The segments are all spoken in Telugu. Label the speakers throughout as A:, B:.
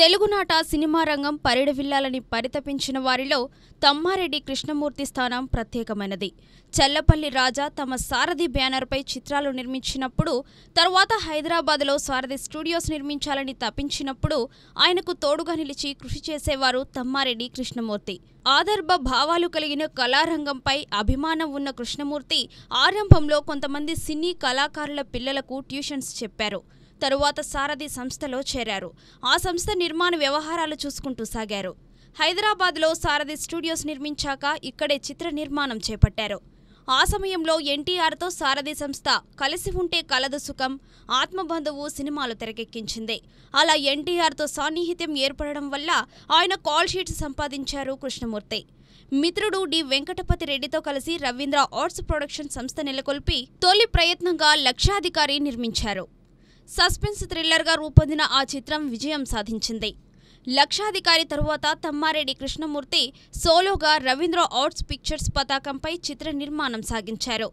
A: తెలుగునాట సినిమా రంగం పరిడవిల్లాలని పరితపించిన వారిలో తమ్మారెడ్డి కృష్ణమూర్తి స్థానం ప్రత్యేకమైనది చల్లపల్లి రాజా తమ సారథి బ్యానర్పై చిత్రాలు నిర్మించినప్పుడు తర్వాత హైదరాబాద్లో సారథి స్టూడియోస్ నిర్మించాలని తప్పించినప్పుడు ఆయనకు తోడుగా నిలిచి కృషి చేసేవారు తమ్మారెడ్డి కృష్ణమూర్తి ఆదర్భ భావాలు కలిగిన కళారంగంపై అభిమానం ఉన్న కృష్ణమూర్తి ఆరంభంలో కొంతమంది సినీ కళాకారుల పిల్లలకు ట్యూషన్స్ చెప్పారు తరువాత సారథి సంస్థలో చేరారు ఆ సంస్థ నిర్మాణ వ్యవహారాలు చూసుకుంటూ సాగారు హైదరాబాద్లో సారథి స్టూడియోస్ నిర్మించాక ఇక్కడే చిత్ర నిర్మాణం చేపట్టారు ఆ సమయంలో ఎన్టీఆర్తో సారథి సంస్థ కలిసి ఉంటే కలదు సుఖం ఆత్మబంధువు సినిమాలు తెరకెక్కించింది అలా ఎన్టీఆర్తో సాన్నిహిత్యం ఏర్పడడం వల్ల ఆయన కాల్ షీట్స్ సంపాదించారు కృష్ణమూర్తి మిత్రుడు డి వెంకటపతి రెడ్డితో కలిసి రవీంద్ర ఆర్ట్స్ ప్రొడక్షన్ సంస్థ నెలకొల్పి తొలి ప్రయత్నంగా లక్షాధికారి నిర్మించారు సస్పెన్స్ థ్రిల్లర్గా రూపొందిన ఆ చిత్రం విజయం సాధించింది లక్షాధికారి తరువాత తమ్మారెడ్డి కృష్ణమూర్తి సోలోగా రవీంద్ర ఆర్ట్స్ పిక్చర్స్ పతాకంపై చిత్ర నిర్మాణం సాగించారు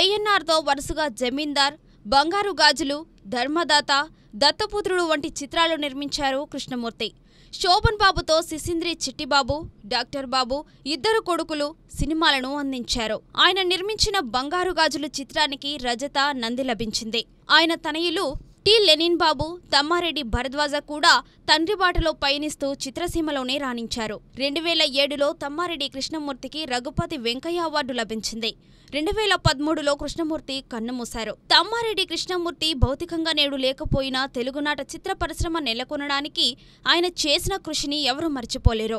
A: ఏఎన్ఆర్తో వరుసగా జమీందార్ బంగారు గాజులు ధర్మదాత దత్తపుత్రుడు వంటి చిత్రాలు నిర్మించారు కృష్ణమూర్తి శోభన్ బాబుతో సిసింద్రి చిట్టిబాబు డాక్టర్ బాబు ఇద్దరు కొడుకులు సినిమాలను అందించారు ఆయన నిర్మించిన బంగారు గాజులు చిత్రానికి రజత నంది లభించింది ఆయన తనయులు టి లెనిన్ బాబు తమ్మారెడ్డి భరద్వాజ కూడా తండ్రి బాటలో పయనిస్తూ చిత్రసీమలోనే రాణించారు రెండు వేల ఏడులో తమ్మారెడ్డి కృష్ణమూర్తికి రఘుపతి వెంకయ్య అవార్డు లభించింది రెండు వేల పదమూడులో కృష్ణమూర్తి కన్నుమూశారు తమ్మారెడ్డి కృష్ణమూర్తి భౌతికంగా నేడు లేకపోయినా తెలుగునాట చిత్ర పరిశ్రమ నెలకొనడానికి ఆయన చేసిన కృషిని ఎవరూ మర్చిపోలేరు